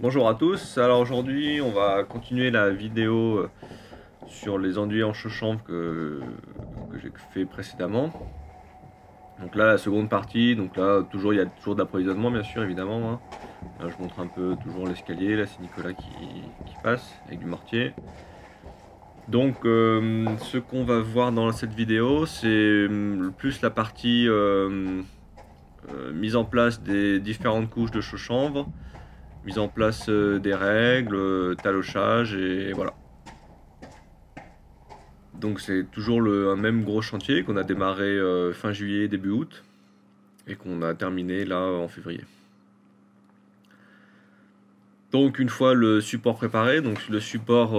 Bonjour à tous, alors aujourd'hui on va continuer la vidéo euh, sur les enduits en chanvre que, j'ai fait précédemment. Donc là la seconde partie, donc là toujours il y a toujours d'approvisionnement bien sûr évidemment. Hein. je montre un peu toujours l'escalier, là c'est Nicolas qui, passe avec du mortier. Donc euh, ce qu'on va voir dans cette vidéo c'est euh, plus la partie mise en place des différentes couches de chaux chanvre mise en place euh, des règles, euh, talochage et voilà. Donc c'est toujours le même gros chantier qu'on a démarré euh, fin juillet, début août, et qu'on a terminé là en février. Donc une fois le support préparé, donc le support,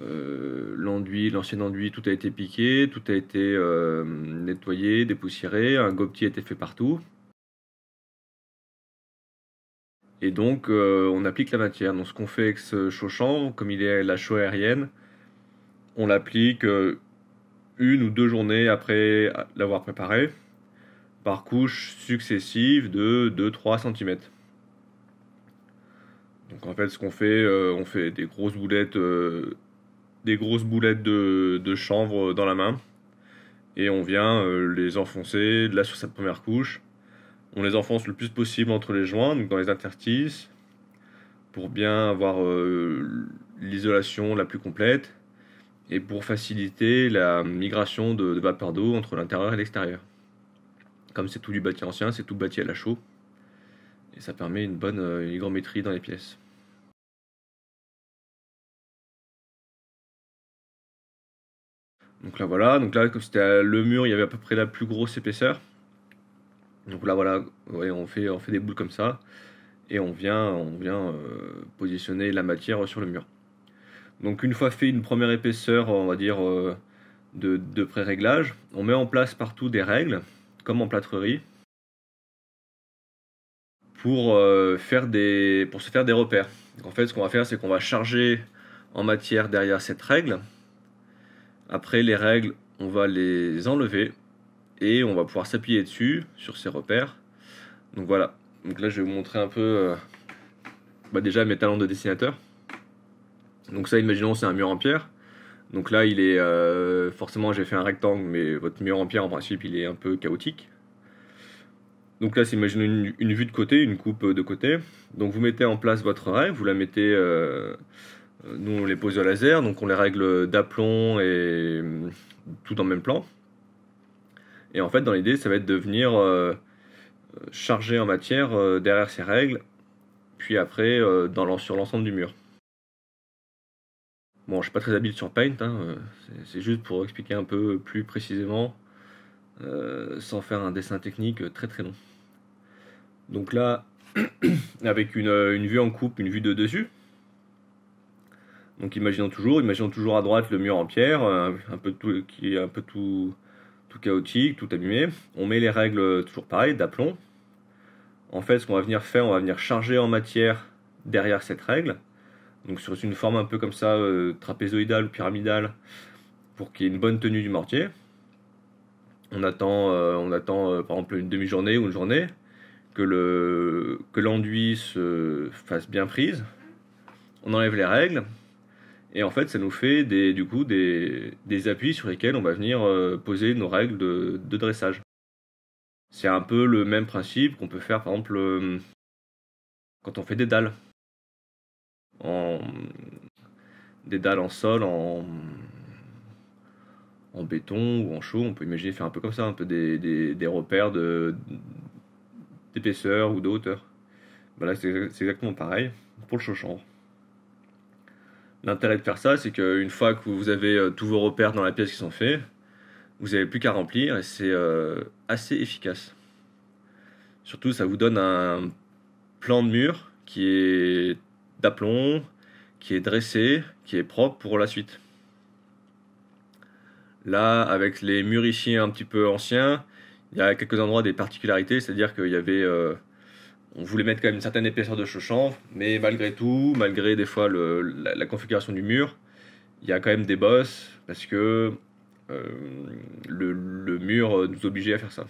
l'enduit, l'ancien enduit, tout a été piqué, tout a été nettoyé, dépoussiéré, un gobetier a été fait partout. Et donc, euh, on applique la matière. Donc, ce qu'on fait avec ce chaud chanvre, comme il est la chaux aérienne, on l'applique euh, une ou deux journées après l'avoir préparé, par couche successive de 2-3 cm. Donc en fait, ce qu'on fait, euh, on fait des grosses boulettes, des grosses boulettes de, chanvre dans la main, et on vient les enfoncer là sur cette première couche, on les enfonce le plus possible entre les joints, donc dans les interstices, pour bien avoir euh, l'isolation la plus complète et pour faciliter la migration de, vapeur d'eau entre l'intérieur et l'extérieur. Comme c'est tout du bâti ancien, c'est tout bâti à la chaux, et ça permet une bonne euh, hygrométrie dans les pièces. Donc là voilà, donc là comme c'était le mur, il y avait à peu près la plus grosse épaisseur. Donc là voilà, on, fait, des boules comme ça et on vient, euh, positionner la matière sur le mur. Donc une fois fait une première épaisseur, on va dire, euh, de, pré-réglage, on met en place partout des règles, comme en plâtrerie, pour, euh, se faire des repères. en fait ce qu'on va faire c'est qu'on va charger en matière derrière cette règle. Après les règles, on va les enlever et on va pouvoir s'appuyer dessus, sur ces repères. Donc voilà, donc là je vais vous montrer un peu euh, bah, déjà mes talents de dessinateur. Donc ça, imaginons c'est un mur en pierre. Donc là, il est euh, forcément j'ai fait un rectangle, mais votre mur en pierre en principe il est un peu chaotique. Donc là, c'est imaginons une, vue de côté, une coupe de côté. Donc vous mettez en place votre règle, vous la mettez, euh, nous on les pose au laser, donc on les règle d'aplomb et mm, tout en même plan. Et en fait, dans l'idée, ça va être de venir euh, charger en matière euh, derrière ces règles, puis après euh, sur l'ensemble du mur. Bon, je suis pas très habile sur Paint, hein, c'est juste pour expliquer un peu plus précisément, sans faire un dessin technique très très long. Donc là, avec une, une vue en coupe, une vue de dessus, donc imaginons toujours, imaginons toujours à droite le mur en pierre, un peu tout, qui est un peu tout, tout chaotique, tout abîmé. On met les règles toujours pareil, d'aplomb. En fait, ce qu'on va venir faire, on va venir charger en matière derrière cette règle. Donc sur une forme un peu comme ça, euh, trapézoïdale ou pyramidale, pour qu'il y ait une bonne tenue du mortier. On attend, euh, on attend euh, par exemple une demi-journée ou une journée que le que l'enduit se fasse bien prise. On enlève les règles, et en fait, ça nous fait des, du coup des, des appuis sur lesquels on va venir euh, poser nos règles de, de dressage. C'est un peu le même principe qu'on peut faire par exemple euh, quand on fait des dalles. En, des dalles en sol, en, en béton ou en chaux, on peut imaginer faire un peu comme ça, un peu des, des, des repères d'épaisseur ou de hauteur. là, c'est exactement pareil pour le chaux L'intérêt de faire ça, c'est qu'une fois que vous avez euh, tous vos repères dans la pièce qui sont faits, vous n'avez plus qu'à remplir et c'est euh, assez efficace. Surtout, ça vous donne un plan de mur qui est d'aplomb, qui est dressé, qui est propre pour la suite. Là, avec les murs ici un petit peu anciens, il y a quelques endroits des particularités, c'est-à-dire qu'il y avait euh, on voulait mettre quand même une certaine épaisseur de chauchanvre, mais malgré tout, malgré des fois la, configuration du mur, il y a quand même des bosses parce que euh, le, mur nous obligeait à faire ça.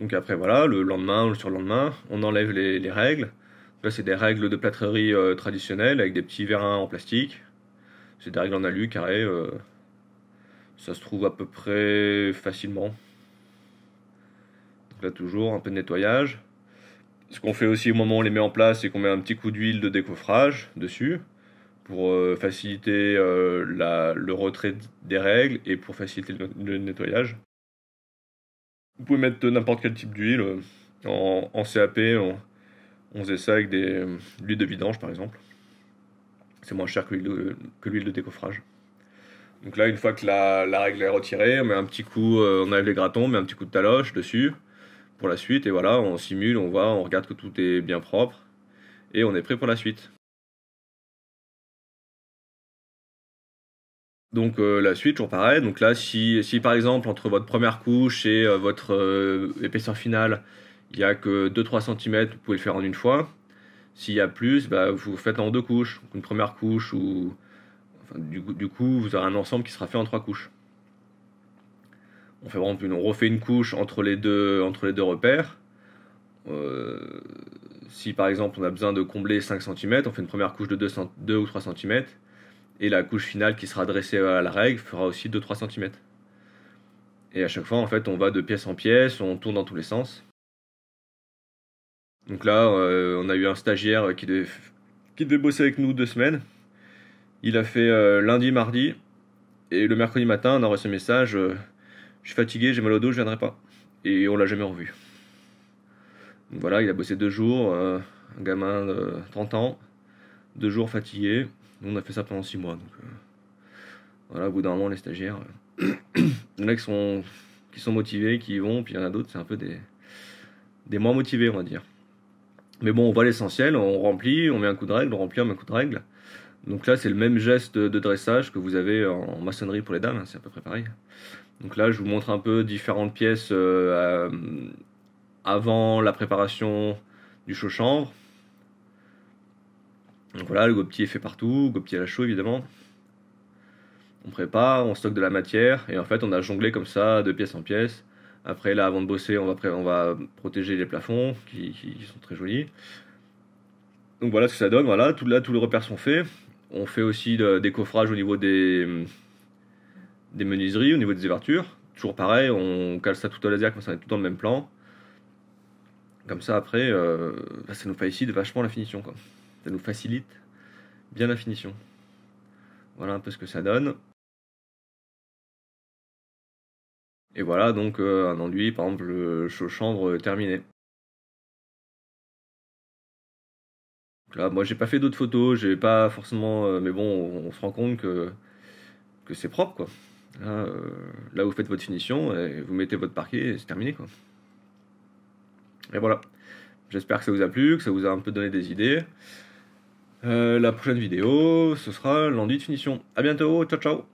Donc après voilà, le lendemain ou le surlendemain, on enlève les, règles. Là c'est des règles de plâtrerie traditionnelle euh, traditionnelles avec des petits vérins en plastique. C'est des règles en alu carré. Euh, ça se trouve à peu près facilement. Donc là, toujours un peu de nettoyage. Ce qu'on fait aussi au moment où on les met en place, c'est qu'on met un petit coup d'huile de décoffrage dessus pour euh, faciliter euh, le retrait des règles et pour faciliter le, nettoyage. Vous pouvez mettre n'importe quel type d'huile. Euh, en, CAP, on, faisait ça avec de l'huile de vidange par exemple. C'est moins cher que l'huile de, décoffrage. Donc là, une fois que la, règle est retirée, on met un petit coup, on enlève les gratons, on met un petit coup de taloche dessus pour la suite. Et voilà, on simule, on voit, on regarde que tout est bien propre et on est prêt pour la suite. Donc euh, la suite, toujours pareil. Donc là, si, si, par exemple entre votre première couche et euh, votre euh, épaisseur finale, il n'y a que 2-3 cm, vous pouvez le faire en une fois. S'il y a plus, bah, vous faites en deux couches. une première couche ou du, coup, vous aurez un ensemble qui sera fait en trois couches on fait refait une couche entre les deux, repères. Euh, si par exemple on a besoin de combler 5 cm, on fait une première couche de 2, ou 3 cm, et la couche finale qui sera dressée à la règle fera aussi 2-3 cm. Et à chaque fois, en fait, on va de pièce en pièce, on tourne dans tous les sens. Donc là, euh, on a eu un stagiaire qui devait, bosser avec nous deux semaines. Il a fait euh, lundi, mardi, et le mercredi matin, on a reçu un message je suis fatigué, j'ai mal au dos, je viendrai pas. Et on l'a jamais revu. voilà, il a bossé deux jours, euh, un gamin de 30 ans, deux jours fatigué. on a fait ça pendant six mois. Euh, voilà, au bout d'un moment, les stagiaires, euh, les sont, qui sont motivés, qui vont, puis il y en a d'autres, c'est un peu des, moins motivés, on va dire. Mais bon, on voit l'essentiel, on remplit, on met un coup de règle, on remplit, un coup de règle. Donc là, c'est le même geste de dressage que vous avez en maçonnerie pour les dames, hein, c'est à peu près pareil. Donc là, je vous montre un peu différentes pièces euh, avant la préparation du chaud chanvre. Donc voilà, le gobetier est fait partout, gobetier à la chaux évidemment. On prépare, on stocke de la matière, et en fait on a jonglé comme ça de pièce en pièce. Après là, avant de bosser, on va, on va protéger les plafonds qui, sont très jolis. Donc voilà ce que ça donne, voilà, tout, là tous les repères sont faits. On fait aussi des coffrages au niveau des, des menuiseries, au niveau des ouvertures, toujours pareil, on cale ça tout au laser comme ça on est tout dans le même plan. Comme ça après, euh, bah, ça nous facilite vachement la finition. Ça nous facilite bien la finition. Voilà un peu ce que ça donne. Et voilà donc euh, un enduit, par exemple le chaud chambre euh, terminé. là, moi j'ai pas fait d'autres photos, j'ai pas forcément. mais bon, on, on se rend compte que, que c'est propre quoi. Euh, là, vous faites votre finition, et vous mettez votre parquet et c'est terminé. Quoi. Et voilà. J'espère que ça vous a plu, que ça vous a un peu donné des idées. Euh, la prochaine vidéo, ce sera l'enduit de finition. A bientôt, ciao ciao